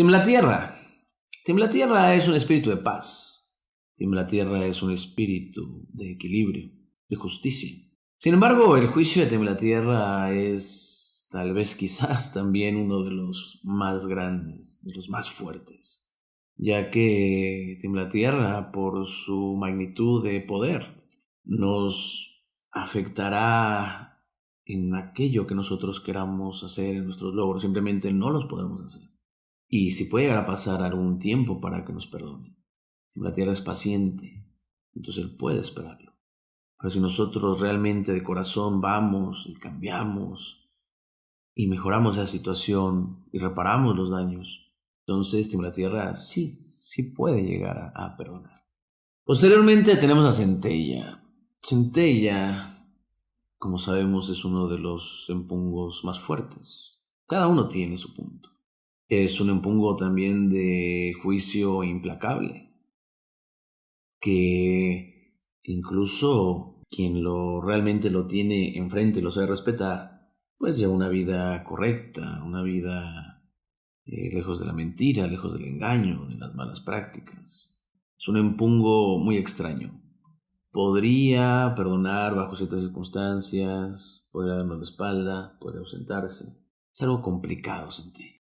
Tiembla tierra. Tiembla tierra es un espíritu de paz. Tiembla tierra es un espíritu de equilibrio, de justicia. Sin embargo, el juicio de Tiembla tierra es tal vez quizás también uno de los más grandes, de los más fuertes, ya que Tiembla tierra, por su magnitud de poder, nos afectará en aquello que nosotros queramos hacer en nuestros logros. Simplemente no los podemos hacer. Y si puede llegar a pasar algún tiempo para que nos perdone. La tierra es paciente, entonces Él puede esperarlo. Pero si nosotros realmente de corazón vamos y cambiamos y mejoramos la situación y reparamos los daños, entonces la tierra sí, sí puede llegar a, a perdonar. Posteriormente tenemos a Centella. Centella como sabemos, es uno de los empungos más fuertes. Cada uno tiene su punto es un empungo también de juicio implacable, que incluso quien lo realmente lo tiene enfrente lo sabe respetar, pues lleva una vida correcta, una vida eh, lejos de la mentira, lejos del engaño, de las malas prácticas. Es un empungo muy extraño. Podría perdonar bajo ciertas circunstancias, podría darme la espalda, podría ausentarse. Es algo complicado sentir.